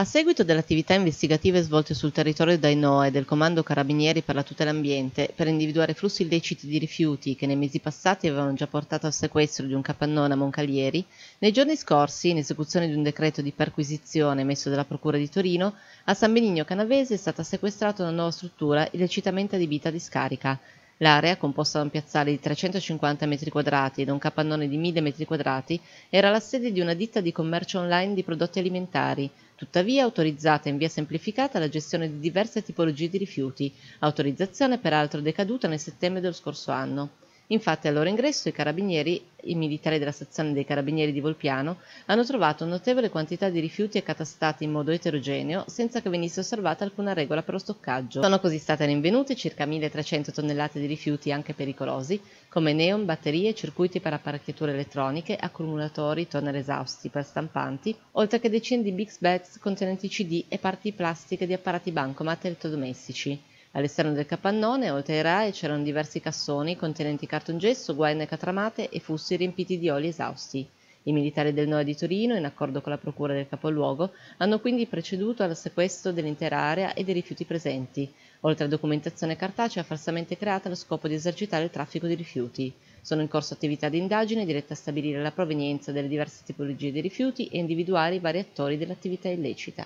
A seguito delle attività investigative svolte sul territorio dai NOE del Comando Carabinieri per la tutela ambiente per individuare flussi illeciti di rifiuti che nei mesi passati avevano già portato al sequestro di un capannone a Moncalieri, nei giorni scorsi, in esecuzione di un decreto di perquisizione emesso dalla Procura di Torino, a San Benigno Canavese è stata sequestrata una nuova struttura illecitamente adibita a discarica. L'area, composta da un piazzale di 350 metri quadrati e da un capannone di 1000 metri quadrati, era la sede di una ditta di commercio online di prodotti alimentari, Tuttavia è autorizzata in via semplificata la gestione di diverse tipologie di rifiuti, autorizzazione peraltro decaduta nel settembre dello scorso anno. Infatti al loro ingresso i carabinieri, i militari della stazione dei carabinieri di Volpiano, hanno trovato notevole quantità di rifiuti accatastati in modo eterogeneo senza che venisse osservata alcuna regola per lo stoccaggio. Sono così state rinvenute circa 1300 tonnellate di rifiuti anche pericolosi, come neon, batterie, circuiti per apparecchiature elettroniche, accumulatori, toner esausti per stampanti, oltre che decine di big bags contenenti CD e parti plastiche di apparati bancomat elettrodomestici. All'esterno del capannone, oltre ai rai, c'erano diversi cassoni contenenti cartongesso, guaine catramate e fusti riempiti di oli esausti. I militari del nord di Torino, in accordo con la procura del capoluogo, hanno quindi preceduto al sequestro dell'intera area e dei rifiuti presenti, oltre a documentazione cartacea falsamente creata allo scopo di esercitare il traffico di rifiuti. Sono in corso attività di indagine dirette a stabilire la provenienza delle diverse tipologie di rifiuti e individuare i vari attori dell'attività illecita.